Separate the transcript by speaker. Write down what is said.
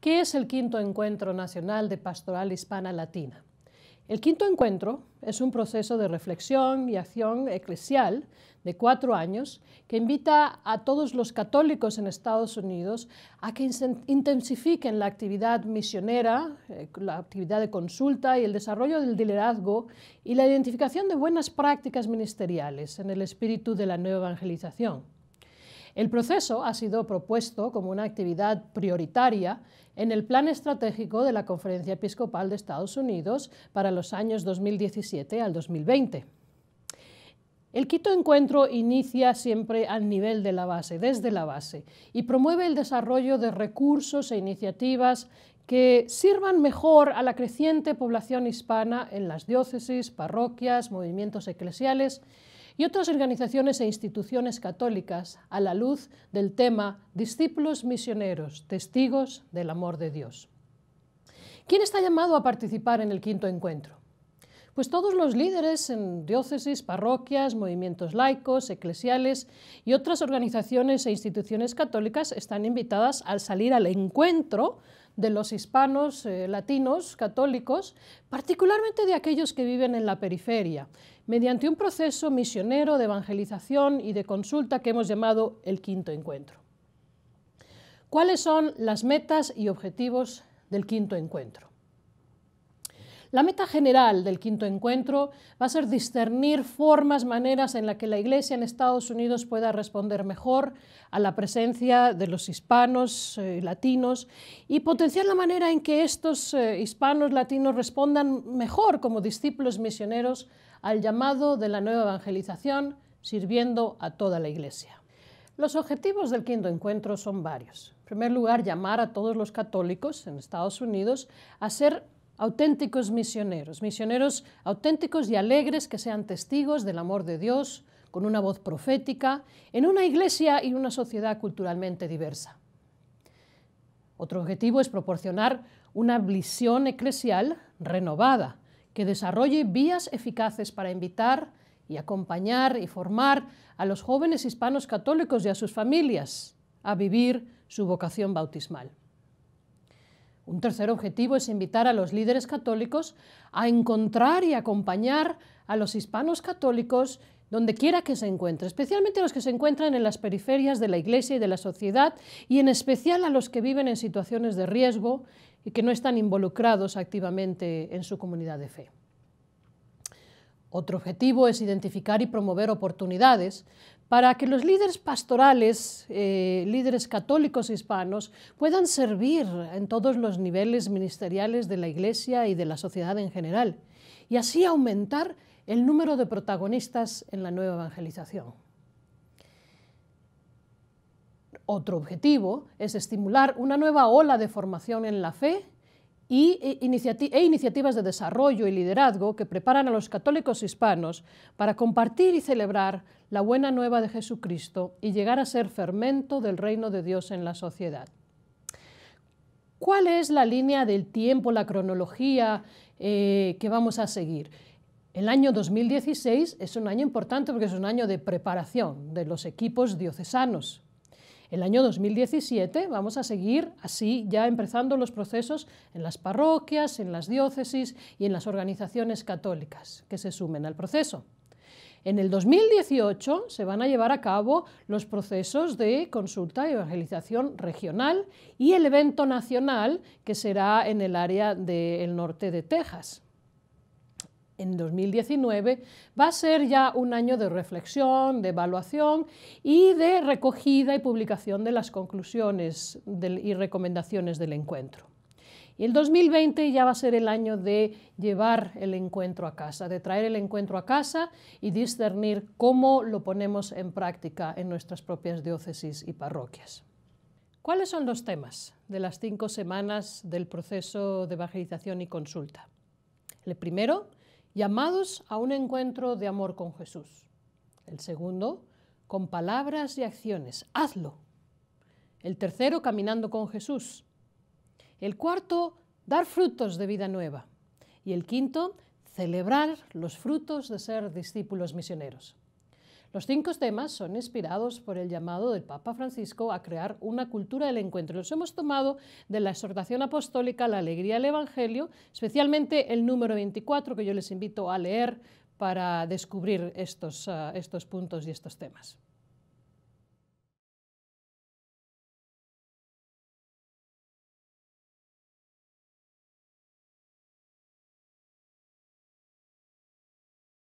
Speaker 1: ¿Qué es el quinto encuentro nacional de pastoral hispana latina? El quinto encuentro es un proceso de reflexión y acción eclesial de cuatro años que invita a todos los católicos en Estados Unidos a que intensifiquen la actividad misionera, eh, la actividad de consulta y el desarrollo del liderazgo y la identificación de buenas prácticas ministeriales en el espíritu de la nueva evangelización. El proceso ha sido propuesto como una actividad prioritaria en el plan estratégico de la Conferencia Episcopal de Estados Unidos para los años 2017 al 2020. El quinto encuentro inicia siempre al nivel de la base, desde la base, y promueve el desarrollo de recursos e iniciativas que sirvan mejor a la creciente población hispana en las diócesis, parroquias, movimientos eclesiales y otras organizaciones e instituciones católicas a la luz del tema discípulos misioneros, testigos del amor de Dios. ¿Quién está llamado a participar en el quinto encuentro? Pues todos los líderes en diócesis, parroquias, movimientos laicos, eclesiales y otras organizaciones e instituciones católicas están invitadas al salir al encuentro de los hispanos, eh, latinos, católicos, particularmente de aquellos que viven en la periferia, mediante un proceso misionero de evangelización y de consulta que hemos llamado el quinto encuentro. ¿Cuáles son las metas y objetivos del quinto encuentro? La meta general del quinto encuentro va a ser discernir formas, maneras en la que la Iglesia en Estados Unidos pueda responder mejor a la presencia de los hispanos, eh, latinos, y potenciar la manera en que estos eh, hispanos, latinos respondan mejor como discípulos misioneros al llamado de la nueva evangelización, sirviendo a toda la Iglesia. Los objetivos del quinto encuentro son varios. En primer lugar, llamar a todos los católicos en Estados Unidos a ser auténticos misioneros, misioneros auténticos y alegres que sean testigos del amor de Dios, con una voz profética, en una iglesia y una sociedad culturalmente diversa. Otro objetivo es proporcionar una visión eclesial renovada, que desarrolle vías eficaces para invitar y acompañar y formar a los jóvenes hispanos católicos y a sus familias a vivir su vocación bautismal. Un tercer objetivo es invitar a los líderes católicos a encontrar y acompañar a los hispanos católicos donde quiera que se encuentren, especialmente a los que se encuentran en las periferias de la Iglesia y de la sociedad, y en especial a los que viven en situaciones de riesgo y que no están involucrados activamente en su comunidad de fe. Otro objetivo es identificar y promover oportunidades para que los líderes pastorales, eh, líderes católicos hispanos, puedan servir en todos los niveles ministeriales de la Iglesia y de la sociedad en general, y así aumentar el número de protagonistas en la nueva evangelización. Otro objetivo es estimular una nueva ola de formación en la fe e, e, iniciativas de desarrollo y liderazgo que preparan a los católicos hispanos para compartir y celebrar la buena nueva de Jesucristo y llegar a ser fermento del reino de Dios en la sociedad. ¿Cuál es la línea del tiempo, la cronología eh, que vamos a seguir? El año 2016 es un año importante porque es un año de preparación de los equipos diocesanos el año 2017 vamos a seguir así ya empezando los procesos en las parroquias, en las diócesis y en las organizaciones católicas que se sumen al proceso. En el 2018 se van a llevar a cabo los procesos de consulta y evangelización regional y el evento nacional que será en el área del norte de Texas en 2019 va a ser ya un año de reflexión, de evaluación y de recogida y publicación de las conclusiones y recomendaciones del encuentro. Y el 2020 ya va a ser el año de llevar el encuentro a casa, de traer el encuentro a casa y discernir cómo lo ponemos en práctica en nuestras propias diócesis y parroquias. ¿Cuáles son los temas de las cinco semanas del proceso de evangelización y consulta? El primero, llamados a un encuentro de amor con Jesús. El segundo, con palabras y acciones, hazlo. El tercero, caminando con Jesús. El cuarto, dar frutos de vida nueva. Y el quinto, celebrar los frutos de ser discípulos misioneros. Los cinco temas son inspirados por el llamado del Papa Francisco a crear una cultura del encuentro. Los hemos tomado de la exhortación apostólica La Alegría del Evangelio, especialmente el número 24 que yo les invito a leer para descubrir estos, ah, estos puntos y estos temas.